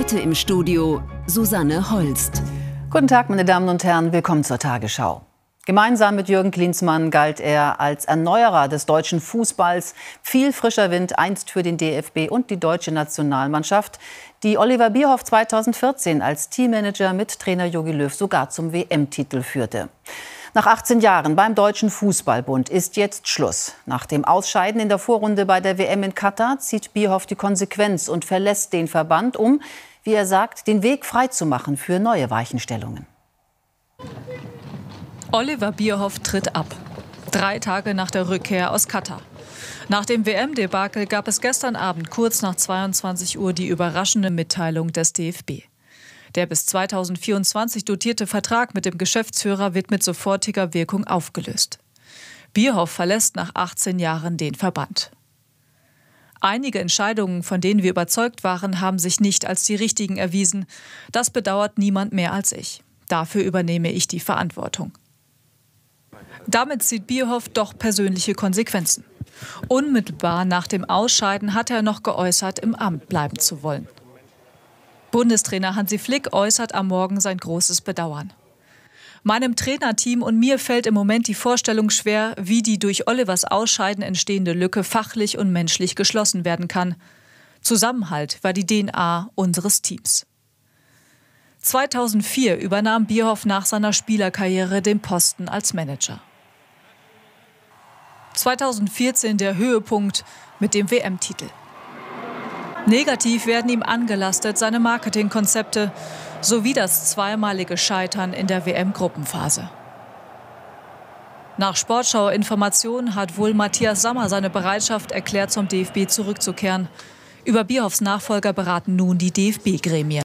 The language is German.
Heute im Studio Susanne Holst. Guten Tag, meine Damen und Herren, willkommen zur Tagesschau. Gemeinsam mit Jürgen Klinsmann galt er als Erneuerer des deutschen Fußballs. Viel frischer Wind einst für den DFB und die deutsche Nationalmannschaft, die Oliver Bierhoff 2014 als Teammanager mit Trainer Jogi Löw sogar zum WM-Titel führte. Nach 18 Jahren beim Deutschen Fußballbund ist jetzt Schluss. Nach dem Ausscheiden in der Vorrunde bei der WM in Katar zieht Bierhoff die Konsequenz und verlässt den Verband, um wie er sagt, den Weg freizumachen für neue Weichenstellungen. Oliver Bierhoff tritt ab. Drei Tage nach der Rückkehr aus Katar. Nach dem WM-Debakel gab es gestern Abend kurz nach 22 Uhr die überraschende Mitteilung des DFB. Der bis 2024 dotierte Vertrag mit dem Geschäftsführer wird mit sofortiger Wirkung aufgelöst. Bierhoff verlässt nach 18 Jahren den Verband. Einige Entscheidungen, von denen wir überzeugt waren, haben sich nicht als die richtigen erwiesen. Das bedauert niemand mehr als ich. Dafür übernehme ich die Verantwortung. Damit zieht Bierhoff doch persönliche Konsequenzen. Unmittelbar nach dem Ausscheiden hat er noch geäußert, im Amt bleiben zu wollen. Bundestrainer Hansi Flick äußert am Morgen sein großes Bedauern. Meinem Trainerteam und mir fällt im Moment die Vorstellung schwer, wie die durch Olivers Ausscheiden entstehende Lücke fachlich und menschlich geschlossen werden kann. Zusammenhalt war die DNA unseres Teams. 2004 übernahm Bierhoff nach seiner Spielerkarriere den Posten als Manager. 2014 der Höhepunkt mit dem WM-Titel. Negativ werden ihm angelastet seine Marketingkonzepte sowie das zweimalige Scheitern in der WM-Gruppenphase. Nach Sportschau-Informationen hat wohl Matthias Sammer seine Bereitschaft erklärt, zum DFB zurückzukehren. Über Bierhoffs Nachfolger beraten nun die DFB-Gremien.